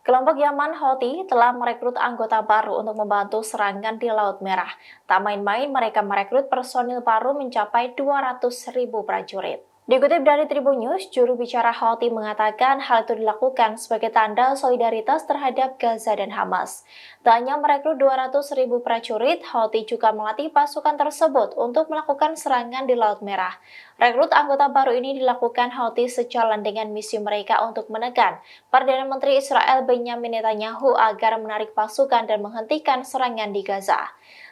Kelompok Yaman Houthi telah merekrut anggota baru untuk membantu serangan di Laut Merah. Tak main-main, mereka merekrut personil baru mencapai 200.000 ribu prajurit. Dikutip dari Tribun News, juru bicara Houthi mengatakan hal itu dilakukan sebagai tanda solidaritas terhadap Gaza dan Hamas. Tak hanya merekrut 200.000 ribu prajurit, Houthi juga melatih pasukan tersebut untuk melakukan serangan di Laut Merah. Rekrut anggota baru ini dilakukan Houthi sejalan dengan misi mereka untuk menekan Perdana Menteri Israel Benjamin Netanyahu agar menarik pasukan dan menghentikan serangan di Gaza.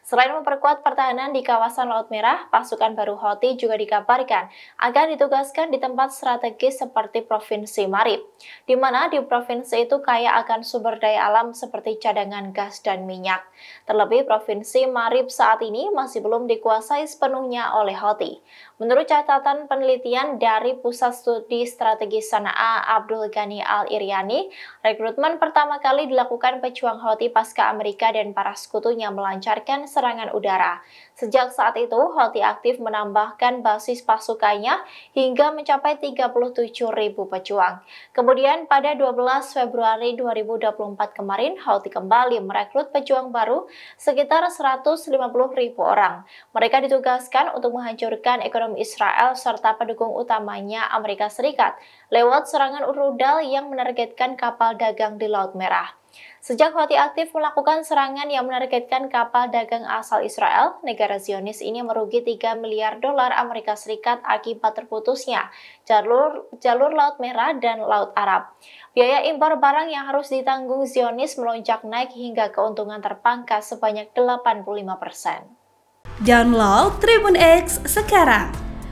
Selain memperkuat pertahanan di kawasan Laut Merah, pasukan baru Houthi juga dikabarkan agar ditugaskan di tempat strategis seperti Provinsi Marib, di mana di provinsi itu kaya akan sumber daya alam seperti cadangan gas dan minyak. Terlebih, Provinsi Marib saat ini masih belum dikuasai sepenuhnya oleh Houthi. Menurut catatan Catatan Penelitian dari Pusat Studi Strategi Sana'a Abdul Ghani Al-Iryani, rekrutmen pertama kali dilakukan pejuang Houthi pasca Amerika dan para sekutunya melancarkan serangan udara. Sejak saat itu, Houthi aktif menambahkan basis pasukannya hingga mencapai ribu pejuang. Kemudian pada 12 Februari 2024 kemarin, Houthi kembali merekrut pejuang baru sekitar ribu orang. Mereka ditugaskan untuk menghancurkan ekonomi Israel serta pendukung utamanya Amerika Serikat lewat serangan rudal yang menargetkan kapal dagang di Laut Merah. Sejak Houthi aktif melakukan serangan yang menargetkan kapal dagang asal Israel, negara Zionis ini merugi 3 miliar dolar Amerika Serikat akibat terputusnya jalur jalur Laut Merah dan Laut Arab. Biaya impor barang yang harus ditanggung Zionis melonjak naik hingga keuntungan terpangkas sebanyak 85%. Download Tribun X sekarang